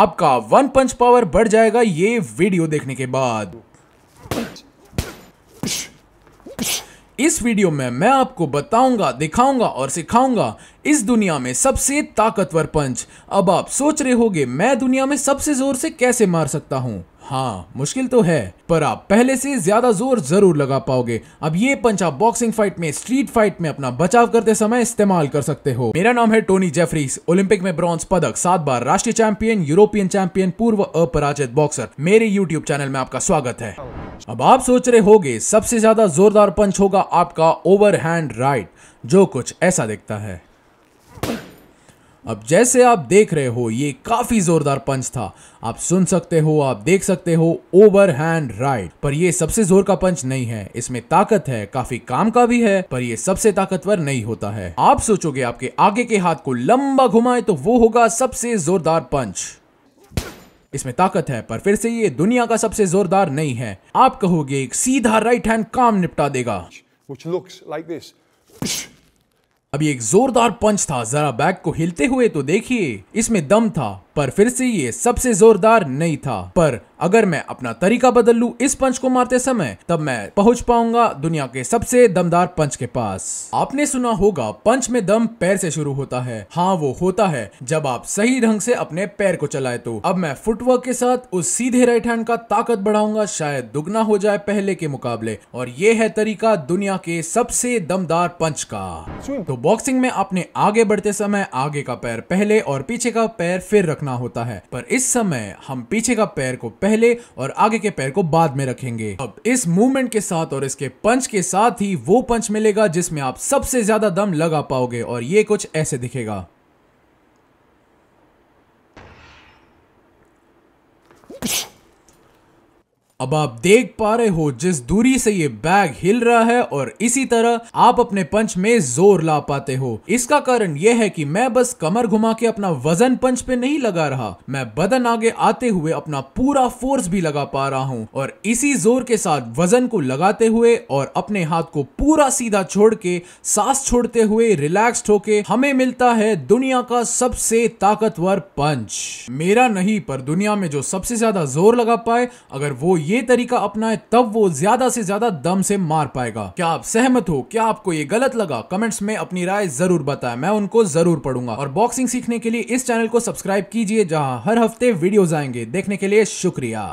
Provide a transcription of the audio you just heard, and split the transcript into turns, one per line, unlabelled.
आपका वन पंच पावर बढ़ जाएगा ये वीडियो देखने के बाद इस वीडियो में मैं आपको बताऊंगा दिखाऊंगा और सिखाऊंगा इस दुनिया में सबसे ताकतवर पंच अब आप सोच रहे होंगे मैं दुनिया में सबसे जोर से कैसे मार सकता हूं हाँ मुश्किल तो है पर आप पहले से ज्यादा जोर जरूर लगा पाओगे अब ये पंच आप बॉक्सिंग फाइट में स्ट्रीट फाइट में अपना बचाव करते समय इस्तेमाल कर सकते हो मेरा नाम है टोनी जेफरीज ओलंपिक में ब्रॉन्ज पदक सात बार राष्ट्रीय चैंपियन यूरोपियन चैंपियन पूर्व अपराजित बॉक्सर मेरे यूट्यूब चैनल में आपका स्वागत है अब आप सोच रहे होगे सबसे ज्यादा जोरदार पंच होगा आपका ओवर हैंड राइट जो कुछ ऐसा दिखता है अब जैसे आप देख रहे हो ये काफी जोरदार पंच था आप सुन सकते हो आप देख सकते हो ओवर हैंड राइट पर ये सबसे जोर का पंच नहीं है इसमें ताकत है काफी काम का भी है पर ये सबसे ताकतवर नहीं होता है आप सोचोगे आपके आगे के हाथ को लंबा घुमाए तो वो होगा सबसे जोरदार पंच इसमें ताकत है पर फिर से ये दुनिया का सबसे जोरदार नहीं है आप कहोगे एक सीधा राइट हैंड काम निपटा देगा कुछ लुक्स लाइक दिस अब एक जोरदार पंच था जरा बैग को हिलते हुए तो देखिए इसमें दम था पर फिर से ये सबसे जोरदार नहीं था पर अगर मैं अपना तरीका बदल लू इस पंच को मारते समय तब मैं पहुंच पाऊंगा दुनिया के सबसे दमदार पंच के पास आपने सुना होगा पंच में दम पैर से शुरू होता है हाँ वो होता है जब आप सही ढंग से अपने पैर को चलाए तो अब मैं फुटवर्क के साथ उस सीधे राइट हैंड का ताकत बढ़ाऊंगा शायद दुगना हो जाए पहले के मुकाबले और ये है तरीका दुनिया के सबसे दमदार पंच का तो बॉक्सिंग में आपने आगे बढ़ते समय आगे का पैर पहले और पीछे का पैर फिर रख रखना होता है पर इस समय हम पीछे का पैर को पहले और आगे के पैर को बाद में रखेंगे अब इस मूवमेंट के साथ और इसके पंच के साथ ही वो पंच मिलेगा जिसमें आप सबसे ज्यादा दम लगा पाओगे और ये कुछ ऐसे दिखेगा Yeah. अब आप देख पा रहे हो जिस दूरी से ये बैग हिल रहा है और इसी तरह आप अपने पंच में जोर ला पाते हो इसका कारण यह है कि मैं बस कमर घुमा के अपना वजन पंच पे नहीं लगा रहा मैं बदन आगे आते हुए अपना पूरा फोर्स भी लगा पा रहा हूँ और इसी जोर के साथ वजन को लगाते हुए और अपने हाथ को पूरा सीधा छोड़ के सांस छोड़ते हुए रिलैक्स होके हमें मिलता है दुनिया का सबसे ताकतवर पंच मेरा नहीं पर दुनिया में जो सबसे ज्यादा जोर लगा पाए अगर वो ये ये तरीका अपनाए तब वो ज्यादा से ज्यादा दम से मार पाएगा क्या आप सहमत हो क्या आपको ये गलत लगा कमेंट्स में अपनी राय जरूर बताए मैं उनको जरूर पढ़ूंगा और बॉक्सिंग सीखने के लिए इस चैनल को सब्सक्राइब कीजिए जहाँ हर हफ्ते वीडियोज आएंगे देखने के लिए शुक्रिया